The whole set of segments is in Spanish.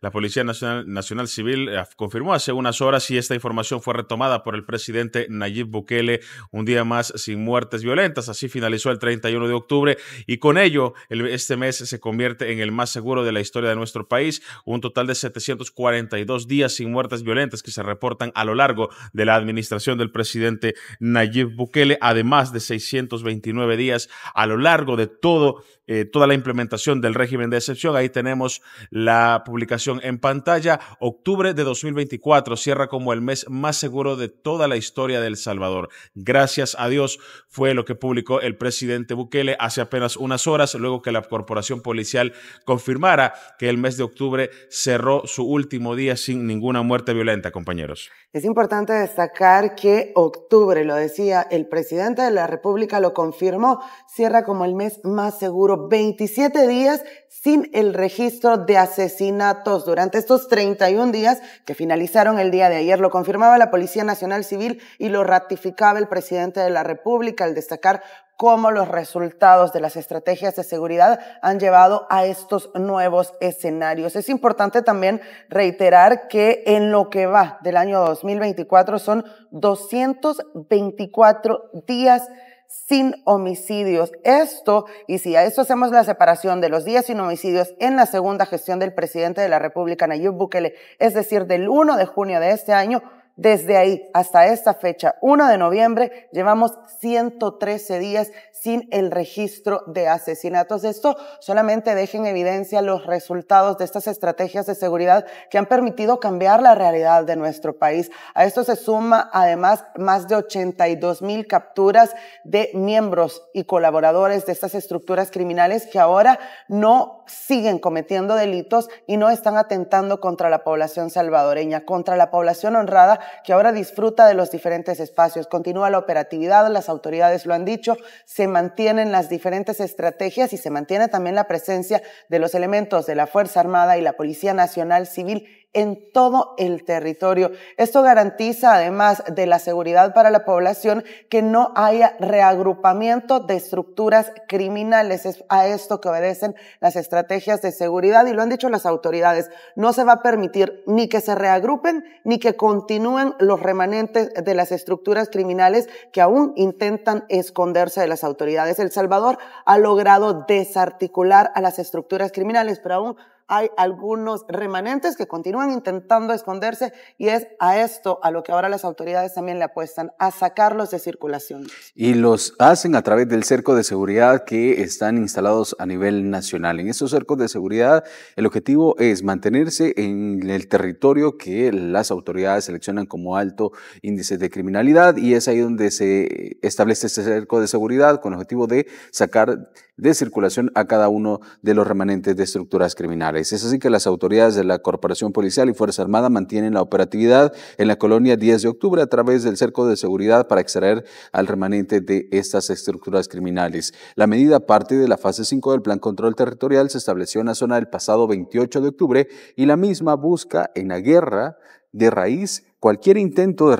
La Policía Nacional, Nacional, Civil eh, confirmó hace unas horas y esta información fue retomada por el presidente Nayib Bukele un día más sin muertes violentas. Así finalizó el 31 de octubre y con ello este mes se convierte en el más seguro de la historia de nuestro país. Un total de 742 días sin muertes violentas que se reportan a lo largo de la administración del presidente Nayib Bukele, además de 629 días a lo largo de todo eh, toda la implementación del régimen de excepción. Ahí tenemos la publicación en pantalla. Octubre de 2024 cierra como el mes más seguro de toda la historia de El Salvador. Gracias a Dios fue lo que publicó el presidente Bukele hace apenas unas horas, luego que la corporación policial confirmara que el mes de octubre cerró su último día sin ninguna muerte violenta, compañeros. Es importante destacar que octubre, lo decía el presidente de la República, lo confirmó, cierra como el mes más seguro, 27 días sin el registro de asesinatos. Durante estos 31 días que finalizaron el día de ayer, lo confirmaba la Policía Nacional Civil y lo ratificaba el presidente de la República al destacar cómo los resultados de las estrategias de seguridad han llevado a estos nuevos escenarios. Es importante también reiterar que en lo que va del año 2024 son 224 días sin homicidios. Esto, y si a esto hacemos la separación de los días sin homicidios en la segunda gestión del presidente de la República, Nayib Bukele, es decir, del 1 de junio de este año, desde ahí hasta esta fecha, 1 de noviembre, llevamos 113 días sin el registro de asesinatos. Esto solamente deja en evidencia los resultados de estas estrategias de seguridad que han permitido cambiar la realidad de nuestro país. A esto se suma además más de 82 mil capturas de miembros y colaboradores de estas estructuras criminales que ahora no siguen cometiendo delitos y no están atentando contra la población salvadoreña, contra la población honrada que ahora disfruta de los diferentes espacios. Continúa la operatividad, las autoridades lo han dicho, se mantienen las diferentes estrategias y se mantiene también la presencia de los elementos de la Fuerza Armada y la Policía Nacional Civil en todo el territorio. Esto garantiza, además de la seguridad para la población, que no haya reagrupamiento de estructuras criminales. Es a esto que obedecen las estrategias de seguridad y lo han dicho las autoridades. No se va a permitir ni que se reagrupen ni que continúen los remanentes de las estructuras criminales que aún intentan esconderse de las autoridades. El Salvador ha logrado desarticular a las estructuras criminales, pero aún hay algunos remanentes que continúan intentando esconderse y es a esto a lo que ahora las autoridades también le apuestan, a sacarlos de circulación. Y los hacen a través del cerco de seguridad que están instalados a nivel nacional. En estos cercos de seguridad el objetivo es mantenerse en el territorio que las autoridades seleccionan como alto índice de criminalidad y es ahí donde se establece este cerco de seguridad con el objetivo de sacar de circulación a cada uno de los remanentes de estructuras criminales. Es así que las autoridades de la Corporación Policial y Fuerza Armada mantienen la operatividad en la colonia 10 de octubre a través del cerco de seguridad para extraer al remanente de estas estructuras criminales. La medida parte de la fase 5 del Plan Control Territorial se estableció en la zona del pasado 28 de octubre y la misma busca en la guerra de raíz cualquier intento de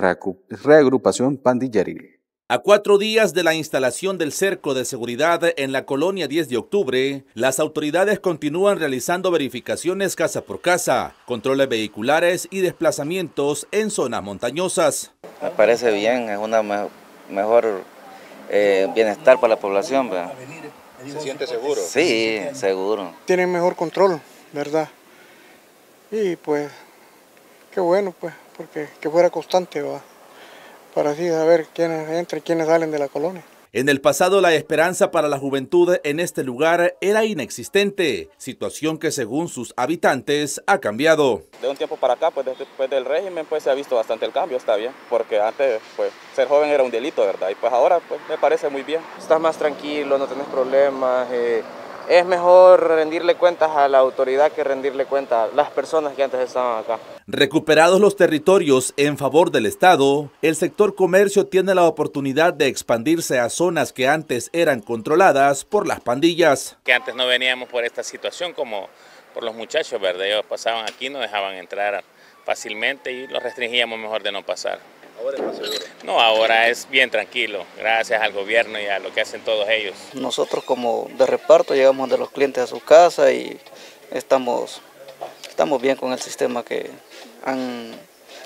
reagrupación pandillaril. A cuatro días de la instalación del cerco de seguridad en la colonia 10 de octubre, las autoridades continúan realizando verificaciones casa por casa, controles vehiculares y desplazamientos en zonas montañosas. Me parece bien, es una mejor eh, bienestar para la población. ¿verdad? ¿Se siente seguro? Sí, seguro. Tienen mejor control, ¿verdad? Y pues, qué bueno, pues, porque que fuera constante, va para así saber quiénes entran y quiénes salen de la colonia. En el pasado la esperanza para la juventud en este lugar era inexistente, situación que según sus habitantes ha cambiado. De un tiempo para acá, pues después del régimen, pues se ha visto bastante el cambio, está bien, porque antes pues ser joven era un delito, ¿verdad? Y pues ahora pues me parece muy bien. Estás más tranquilo, no tenés problemas, eh, es mejor rendirle cuentas a la autoridad que rendirle cuentas a las personas que antes estaban acá. Recuperados los territorios en favor del Estado, el sector comercio tiene la oportunidad de expandirse a zonas que antes eran controladas por las pandillas. Que antes no veníamos por esta situación como por los muchachos, ¿verdad? Ellos pasaban aquí, no dejaban entrar fácilmente y los restringíamos mejor de no pasar. Ahora es más seguro. No, ahora es bien tranquilo, gracias al gobierno y a lo que hacen todos ellos. Nosotros como de reparto llegamos de los clientes a su casa y estamos, estamos bien con el sistema que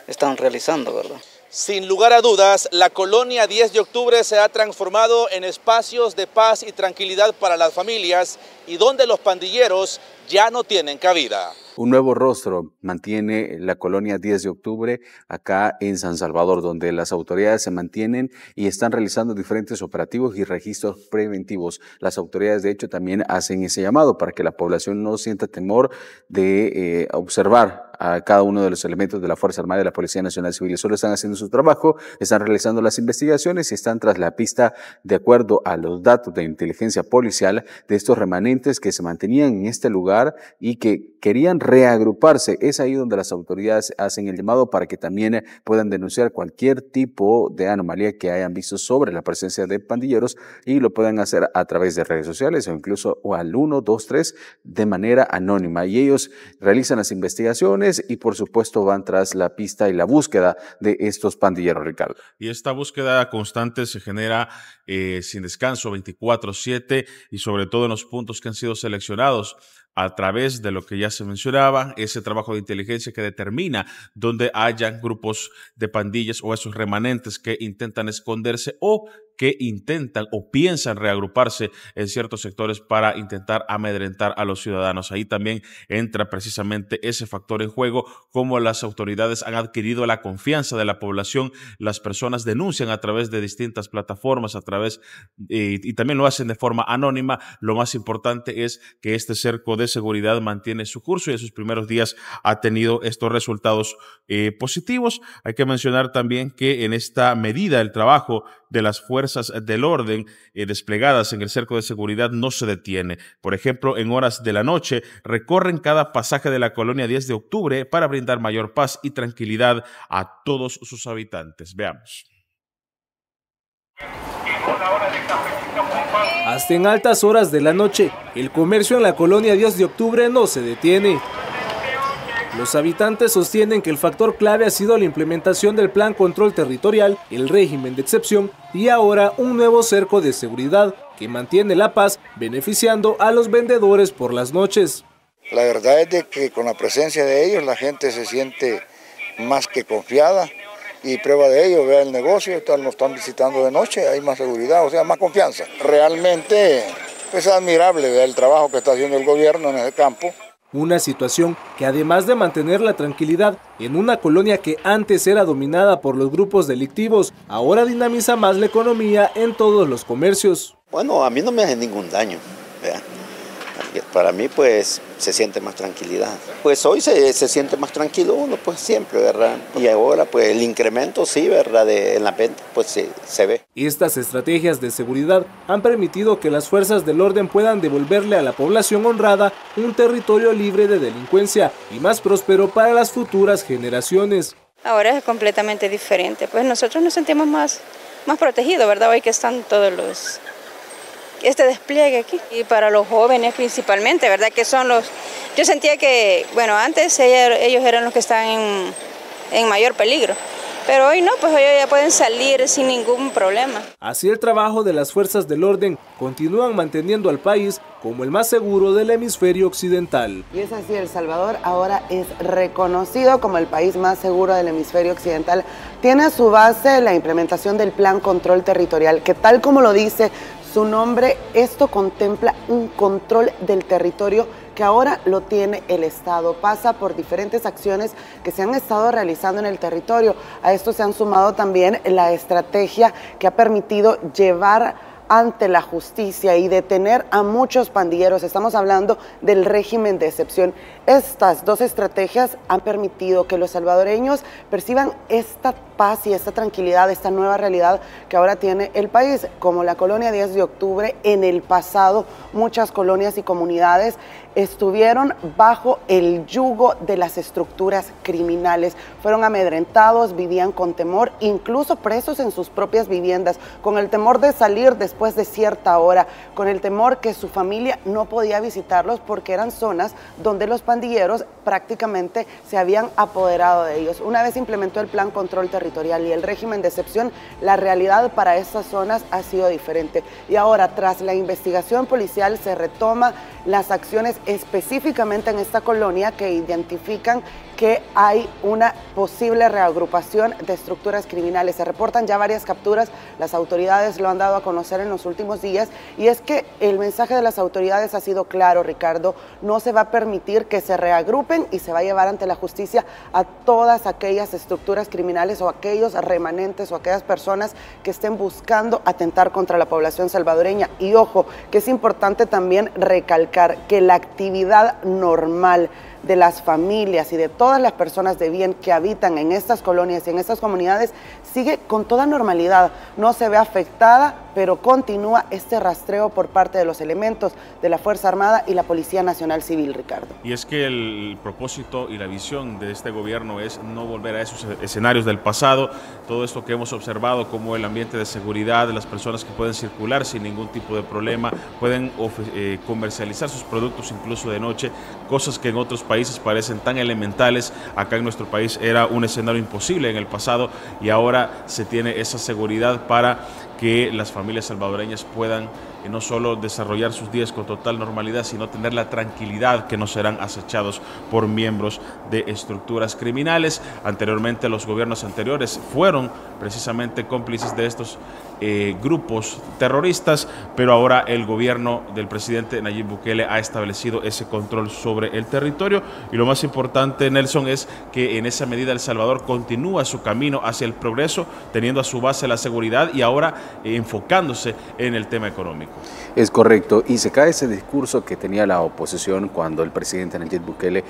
están realizando, ¿verdad? Sin lugar a dudas, la colonia 10 de octubre se ha transformado en espacios de paz y tranquilidad para las familias y donde los pandilleros ya no tienen cabida. Un nuevo rostro mantiene la colonia 10 de octubre acá en San Salvador, donde las autoridades se mantienen y están realizando diferentes operativos y registros preventivos. Las autoridades, de hecho, también hacen ese llamado para que la población no sienta temor de eh, observar a cada uno de los elementos de la Fuerza Armada y de la Policía Nacional Civil. Solo están haciendo su trabajo, están realizando las investigaciones y están tras la pista de acuerdo a los datos de inteligencia policial de estos remanentes que se mantenían en este lugar y que querían reagruparse. Es ahí donde las autoridades hacen el llamado para que también puedan denunciar cualquier tipo de anomalía que hayan visto sobre la presencia de pandilleros y lo puedan hacer a través de redes sociales o incluso al 123 de manera anónima. Y ellos realizan las investigaciones y por supuesto van tras la pista y la búsqueda de estos pandilleros, Ricardo. Y esta búsqueda constante se genera eh, sin descanso 24/7 y sobre todo en los puntos que han sido seleccionados a través de lo que ya se mencionaba, ese trabajo de inteligencia que determina dónde hayan grupos de pandillas o esos remanentes que intentan esconderse o que intentan o piensan reagruparse en ciertos sectores para intentar amedrentar a los ciudadanos. Ahí también entra precisamente ese factor en juego, como las autoridades han adquirido la confianza de la población, las personas denuncian a través de distintas plataformas, a través y también lo hacen de forma anónima. Lo más importante es que este cerco de seguridad mantiene su curso y en sus primeros días ha tenido estos resultados eh, positivos. Hay que mencionar también que en esta medida el trabajo de las fuerzas eh, del orden eh, desplegadas en el cerco de seguridad no se detiene. Por ejemplo, en horas de la noche recorren cada pasaje de la colonia 10 de octubre para brindar mayor paz y tranquilidad a todos sus habitantes. Veamos. Hasta en altas horas de la noche, el comercio en la colonia 10 de octubre no se detiene. Los habitantes sostienen que el factor clave ha sido la implementación del plan control territorial, el régimen de excepción y ahora un nuevo cerco de seguridad que mantiene la paz beneficiando a los vendedores por las noches. La verdad es de que con la presencia de ellos la gente se siente más que confiada y prueba de ello, vea el negocio, están, están visitando de noche, hay más seguridad, o sea, más confianza. Realmente pues, es admirable el trabajo que está haciendo el gobierno en ese campo. Una situación que además de mantener la tranquilidad en una colonia que antes era dominada por los grupos delictivos, ahora dinamiza más la economía en todos los comercios. Bueno, a mí no me hace ningún daño para mí pues se siente más tranquilidad. Pues hoy se, siente más tranquilo uno, pues siempre, ¿verdad? Y ahora pues el incremento sí, ¿verdad? en la venta pues se, se ve. Estas estrategias de seguridad han permitido que las fuerzas del orden puedan devolverle a la población honrada un territorio libre de delincuencia y más próspero para las futuras generaciones. Ahora es completamente diferente, pues nosotros nos sentimos más, más protegidos, ¿verdad? Hoy que están todos los este despliegue aquí. Y para los jóvenes principalmente, ¿verdad? Que son los... Yo sentía que, bueno, antes ellos eran los que estaban en, en mayor peligro. Pero hoy no, pues hoy ya pueden salir sin ningún problema. Así el trabajo de las fuerzas del orden continúan manteniendo al país como el más seguro del hemisferio occidental. Y es así, El Salvador ahora es reconocido como el país más seguro del hemisferio occidental. Tiene a su base la implementación del Plan Control Territorial, que tal como lo dice su nombre, esto contempla un control del territorio que ahora lo tiene el Estado. Pasa por diferentes acciones que se han estado realizando en el territorio. A esto se han sumado también la estrategia que ha permitido llevar ante la justicia y detener a muchos pandilleros. Estamos hablando del régimen de excepción estas dos estrategias han permitido que los salvadoreños perciban esta paz y esta tranquilidad, esta nueva realidad que ahora tiene el país, como la colonia 10 de octubre. En el pasado, muchas colonias y comunidades estuvieron bajo el yugo de las estructuras criminales. Fueron amedrentados, vivían con temor, incluso presos en sus propias viviendas, con el temor de salir después de cierta hora, con el temor que su familia no podía visitarlos porque eran zonas donde los prácticamente se habían apoderado de ellos. Una vez implementó el plan control territorial y el régimen de excepción, la realidad para estas zonas ha sido diferente. Y ahora, tras la investigación policial, se retoma las acciones específicamente en esta colonia que identifican que hay una posible reagrupación de estructuras criminales. Se reportan ya varias capturas, las autoridades lo han dado a conocer en los últimos días y es que el mensaje de las autoridades ha sido claro, Ricardo, no se va a permitir que se reagrupen y se va a llevar ante la justicia a todas aquellas estructuras criminales o aquellos remanentes o aquellas personas que estén buscando atentar contra la población salvadoreña. Y ojo, que es importante también recalcar que la actividad normal de las familias y de todas las personas de bien que habitan en estas colonias y en estas comunidades sigue con toda normalidad, no se ve afectada pero continúa este rastreo por parte de los elementos de la Fuerza Armada y la Policía Nacional Civil, Ricardo. Y es que el propósito y la visión de este gobierno es no volver a esos escenarios del pasado, todo esto que hemos observado como el ambiente de seguridad, las personas que pueden circular sin ningún tipo de problema, pueden eh, comercializar sus productos incluso de noche, cosas que en otros países parecen tan elementales, acá en nuestro país era un escenario imposible en el pasado y ahora se tiene esa seguridad para que las familias salvadoreñas puedan y no solo desarrollar sus días con total normalidad, sino tener la tranquilidad que no serán acechados por miembros de estructuras criminales. Anteriormente los gobiernos anteriores fueron precisamente cómplices de estos eh, grupos terroristas, pero ahora el gobierno del presidente Nayib Bukele ha establecido ese control sobre el territorio y lo más importante, Nelson, es que en esa medida El Salvador continúa su camino hacia el progreso, teniendo a su base la seguridad y ahora enfocándose en el tema económico. Es correcto, y se cae ese discurso que tenía la oposición cuando el presidente Nayib Bukele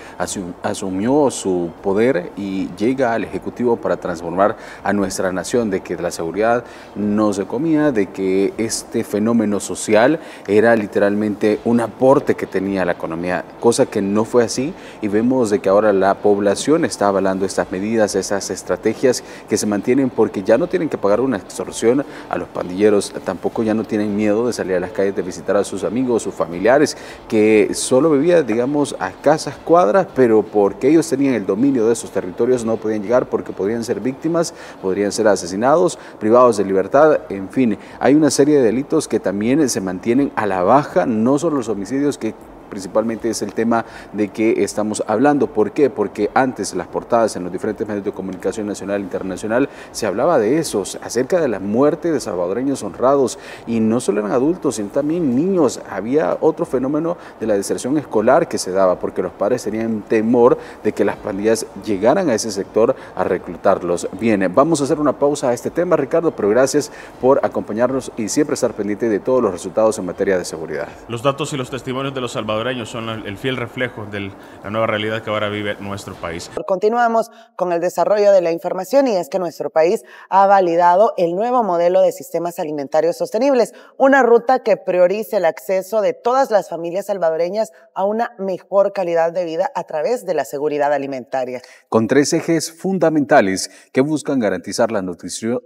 asumió su poder y llega al Ejecutivo para transformar a nuestra nación, de que la seguridad no se comía, de que este fenómeno social era literalmente un aporte que tenía la economía, cosa que no fue así y vemos de que ahora la población está avalando estas medidas, esas estrategias que se mantienen porque ya no tienen que pagar una extorsión a los pandilleros, tampoco ya no tienen miedo de salir a las calles de visitar a sus amigos, sus familiares, que solo vivían digamos, a casas cuadras, pero porque ellos tenían el dominio de esos territorios no podían llegar porque podrían ser víctimas, podrían ser asesinados, privados de libertad, en fin, hay una serie de delitos que también se mantienen a la baja, no son los homicidios que principalmente es el tema de que estamos hablando. ¿Por qué? Porque antes las portadas en los diferentes medios de comunicación nacional e internacional se hablaba de eso, acerca de la muerte de salvadoreños honrados y no solo eran adultos, sino también niños. Había otro fenómeno de la deserción escolar que se daba porque los padres tenían temor de que las pandillas llegaran a ese sector a reclutarlos. Bien, vamos a hacer una pausa a este tema, Ricardo, pero gracias por acompañarnos y siempre estar pendiente de todos los resultados en materia de seguridad. Los datos y los testimonios de los salvadoreños son el fiel reflejo de la nueva realidad que ahora vive nuestro país. Continuamos con el desarrollo de la información y es que nuestro país ha validado el nuevo modelo de sistemas alimentarios sostenibles, una ruta que priorice el acceso de todas las familias salvadoreñas a una mejor calidad de vida a través de la seguridad alimentaria. Con tres ejes fundamentales que buscan garantizar la nutrición,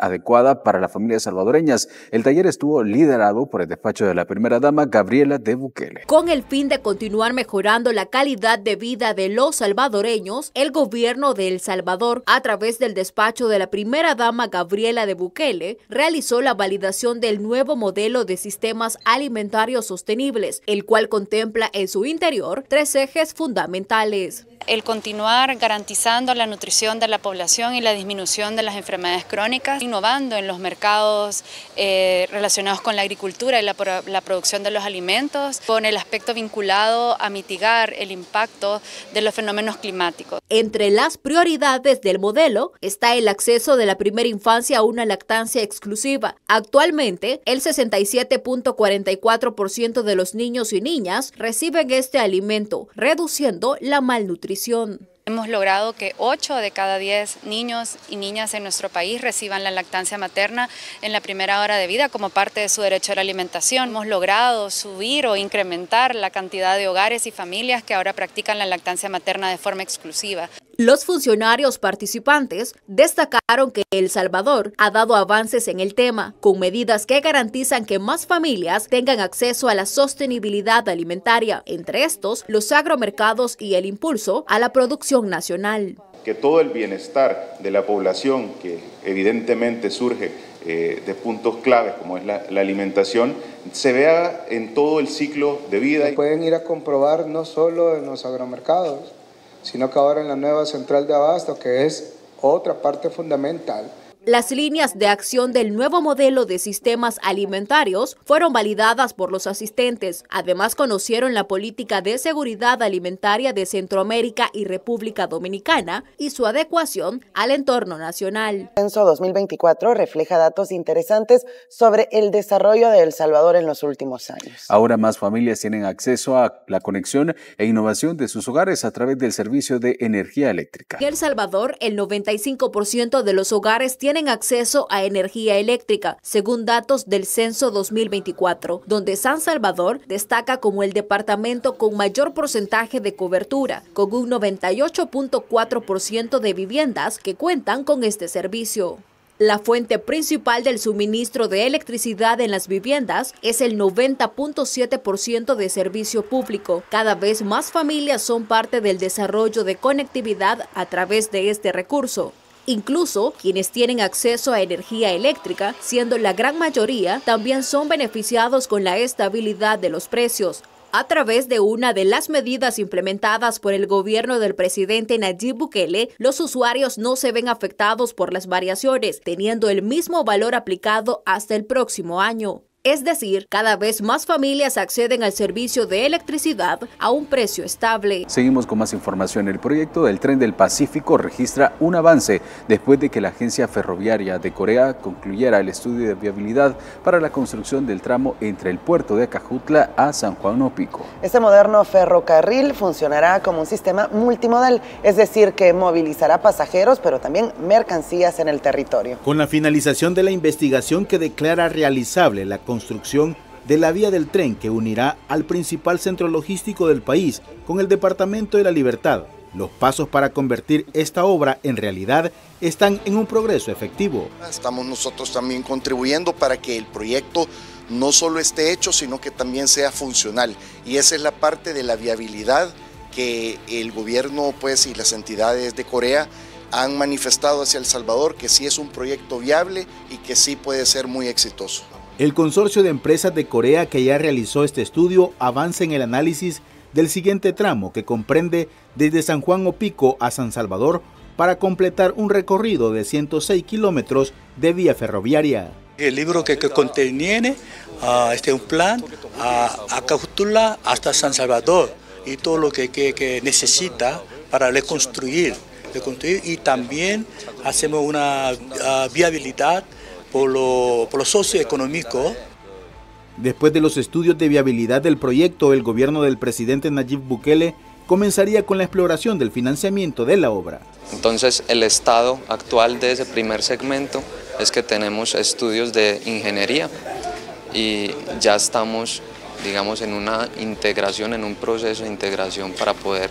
adecuada para las familias salvadoreñas, el taller estuvo liderado por el despacho de la primera dama Gabriela de Bukele. Con el fin de continuar mejorando la calidad de vida de los salvadoreños, el gobierno de El Salvador, a través del despacho de la primera dama Gabriela de Bukele, realizó la validación del nuevo modelo de sistemas alimentarios sostenibles, el cual contempla en su interior tres ejes fundamentales el continuar garantizando la nutrición de la población y la disminución de las enfermedades crónicas, innovando en los mercados eh, relacionados con la agricultura y la, producción de los alimentos, pone las aspecto vinculado a mitigar el impacto de los fenómenos climáticos. Entre las prioridades del modelo está el acceso de la primera infancia a una lactancia exclusiva. Actualmente, el 67.44% de los niños y niñas reciben este alimento, reduciendo la malnutrición. Hemos logrado que 8 de cada 10 niños y niñas en nuestro país reciban la lactancia materna en la primera hora de vida como parte de su derecho a la alimentación. Hemos logrado subir o incrementar la cantidad de hogares y familias que ahora practican la lactancia materna de forma exclusiva. Los funcionarios participantes destacaron que El Salvador ha dado avances en el tema, con medidas que garantizan que más familias tengan acceso a la sostenibilidad alimentaria, entre estos los agromercados y el impulso a la producción nacional. Que todo el bienestar de la población, que evidentemente surge eh, de puntos claves como es la, alimentación, se vea en todo el ciclo de vida. Pueden ir a comprobar no solo en los agromercados, sino que ahora en la nueva central de abasto, que es otra parte fundamental, las líneas de acción del nuevo modelo de sistemas alimentarios fueron validadas por los asistentes. Además, conocieron la política de seguridad alimentaria de Centroamérica y República Dominicana y su adecuación al entorno nacional. El censo 2024 refleja datos interesantes sobre el desarrollo de El Salvador en los últimos años. Ahora más familias tienen acceso a la conexión e innovación de sus hogares a través del servicio de energía eléctrica. En El Salvador, el 95% de los hogares tienen acceso a energía eléctrica, según datos del Censo 2024, donde San Salvador destaca como el departamento con mayor porcentaje de cobertura, con un 98.4% de viviendas que cuentan con este servicio. La fuente principal del suministro de electricidad en las viviendas es el 90.7% de servicio público. Cada vez más familias son parte del desarrollo de conectividad a través de este recurso. Incluso quienes tienen acceso a energía eléctrica, siendo la gran mayoría, también son beneficiados con la estabilidad de los precios, a través de una de las medidas implementadas por el gobierno del presidente Nayib Bukele, los usuarios no se ven afectados por las variaciones, teniendo el mismo valor aplicado hasta el próximo año. Es decir, cada vez más familias acceden al servicio de electricidad a un precio estable. Seguimos con más información. El proyecto del tren del Pacífico registra un avance después de que la Agencia Ferroviaria de Corea concluyera el estudio de viabilidad para la construcción del tramo entre el puerto de Acajutla a San Juan Opico. Este moderno ferrocarril funcionará como un sistema multimodal, es decir, que movilizará pasajeros, pero también mercancías en el territorio. Con la finalización de la investigación que declara realizable la construcción construcción de la vía del tren que unirá al principal centro logístico del país con el Departamento de la Libertad. Los pasos para convertir esta obra en realidad están en un progreso efectivo. Estamos nosotros también contribuyendo para que el proyecto no solo esté hecho, sino que también sea funcional. Y esa es la parte de la viabilidad que el gobierno pues, y las entidades de Corea han manifestado hacia El Salvador, que sí es un proyecto viable y que sí puede ser muy exitoso. El consorcio de empresas de Corea que ya realizó este estudio avanza en el análisis del siguiente tramo que comprende desde San Juan Opico a San Salvador para completar un recorrido de 106 kilómetros de vía ferroviaria. El libro que, contiene ah, este, un plan ah, a Cautula hasta San Salvador y todo lo que, necesita para reconstruir, y también hacemos una ah, viabilidad por los lo socioeconómico. Después de los estudios de viabilidad del proyecto, el gobierno del presidente Nayib Bukele comenzaría con la exploración del financiamiento de la obra. Entonces, el estado actual de ese primer segmento es que tenemos estudios de ingeniería y ya estamos, digamos, en una integración, en un proceso de integración para poder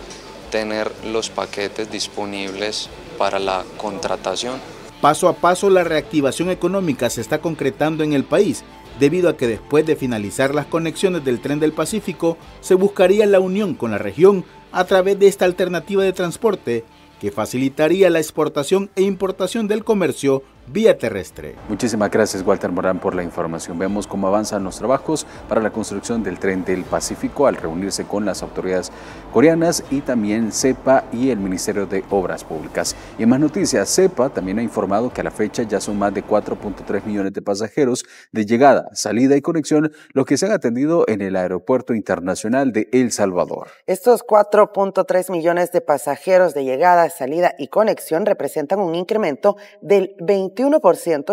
tener los paquetes disponibles para la contratación. Paso a paso la reactivación económica se está concretando en el país, debido a que después de finalizar las conexiones del tren del Pacífico, se buscaría la unión con la región a través de esta alternativa de transporte que facilitaría la exportación e importación del comercio vía terrestre. Muchísimas gracias Walter Morán por la información. Vemos cómo avanzan los trabajos para la construcción del tren del Pacífico al reunirse con las autoridades coreanas y también CEPA y el Ministerio de Obras Públicas. Y en más noticias, CEPA también ha informado que a la fecha ya son más de 4.3 millones de pasajeros de llegada, salida y conexión los que se han atendido en el Aeropuerto Internacional de El Salvador. Estos 4.3 millones de pasajeros de llegada, salida y conexión representan un incremento del 20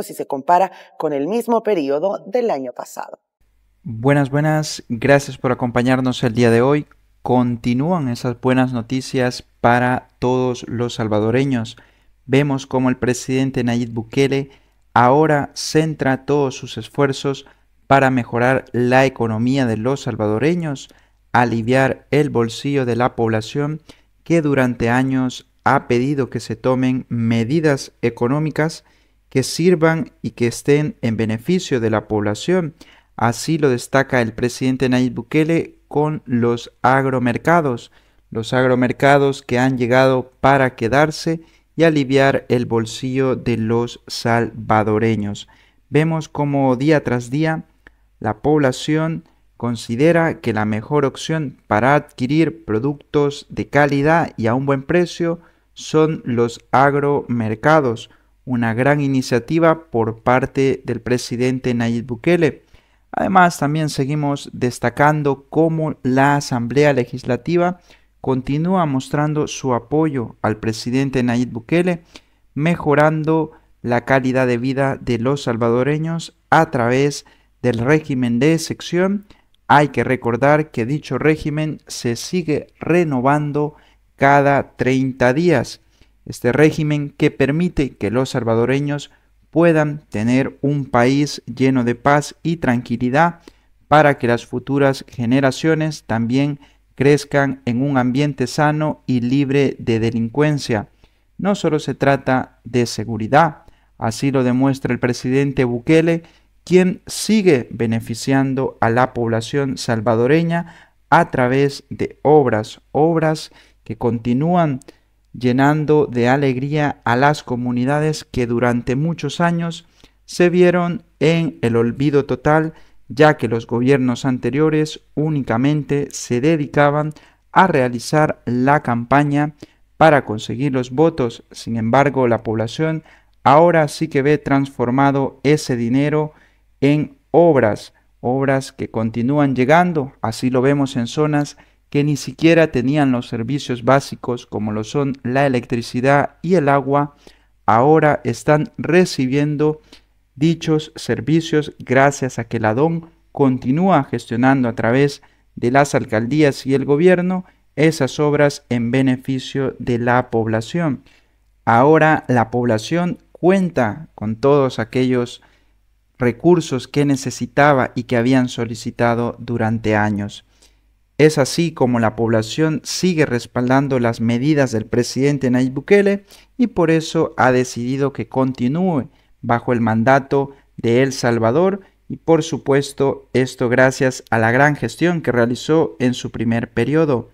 si se compara con el mismo periodo del año pasado. Buenas, buenas. Gracias por acompañarnos el día de hoy. Continúan esas buenas noticias para todos los salvadoreños. Vemos cómo el presidente Nayib Bukele ahora centra todos sus esfuerzos para mejorar la economía de los salvadoreños, aliviar el bolsillo de la población que durante años ha pedido que se tomen medidas económicas que sirvan y que estén en beneficio de la población. Así lo destaca el presidente Nayib Bukele con los agromercados, los agromercados que han llegado para quedarse y aliviar el bolsillo de los salvadoreños. Vemos cómo día tras día la población considera que la mejor opción para adquirir productos de calidad y a un buen precio son los agromercados, una gran iniciativa por parte del presidente Nayib Bukele. Además, también seguimos destacando cómo la Asamblea Legislativa continúa mostrando su apoyo al presidente Nayib Bukele, mejorando la calidad de vida de los salvadoreños a través del régimen de excepción. Hay que recordar que dicho régimen se sigue renovando cada 30 días este régimen que permite que los salvadoreños puedan tener un país lleno de paz y tranquilidad para que las futuras generaciones también crezcan en un ambiente sano y libre de delincuencia. No solo se trata de seguridad, así lo demuestra el presidente Bukele, quien sigue beneficiando a la población salvadoreña a través de obras, obras que continúan llenando de alegría a las comunidades que durante muchos años se vieron en el olvido total, ya que los gobiernos anteriores únicamente se dedicaban a realizar la campaña para conseguir los votos. Sin embargo, la población ahora sí que ve transformado ese dinero en obras, obras que continúan llegando, así lo vemos en zonas que ni siquiera tenían los servicios básicos como lo son la electricidad y el agua, ahora están recibiendo dichos servicios gracias a que la DON continúa gestionando a través de las alcaldías y el gobierno esas obras en beneficio de la población. Ahora la población cuenta con todos aquellos recursos que necesitaba y que habían solicitado durante años. Es así como la población sigue respaldando las medidas del presidente Nayib Bukele y por eso ha decidido que continúe bajo el mandato de El Salvador y por supuesto esto gracias a la gran gestión que realizó en su primer periodo.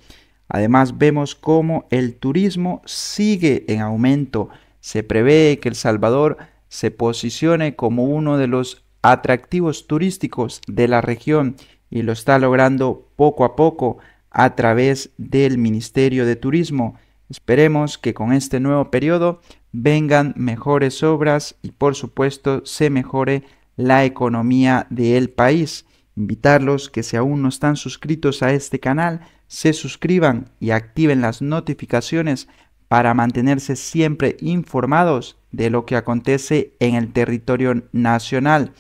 Además vemos cómo el turismo sigue en aumento. Se prevé que El Salvador se posicione como uno de los atractivos turísticos de la región y lo está logrando poco a poco a través del Ministerio de Turismo. Esperemos que con este nuevo periodo vengan mejores obras y por supuesto se mejore la economía del país. Invitarlos que si aún no están suscritos a este canal, se suscriban y activen las notificaciones para mantenerse siempre informados de lo que acontece en el territorio nacional.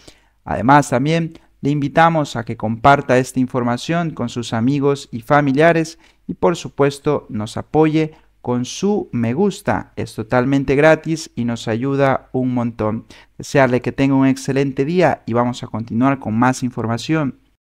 Además también le invitamos a que comparta esta información con sus amigos y familiares y por supuesto nos apoye con su me gusta. Es totalmente gratis y nos ayuda un montón. Desearle que tenga un excelente día y vamos a continuar con más información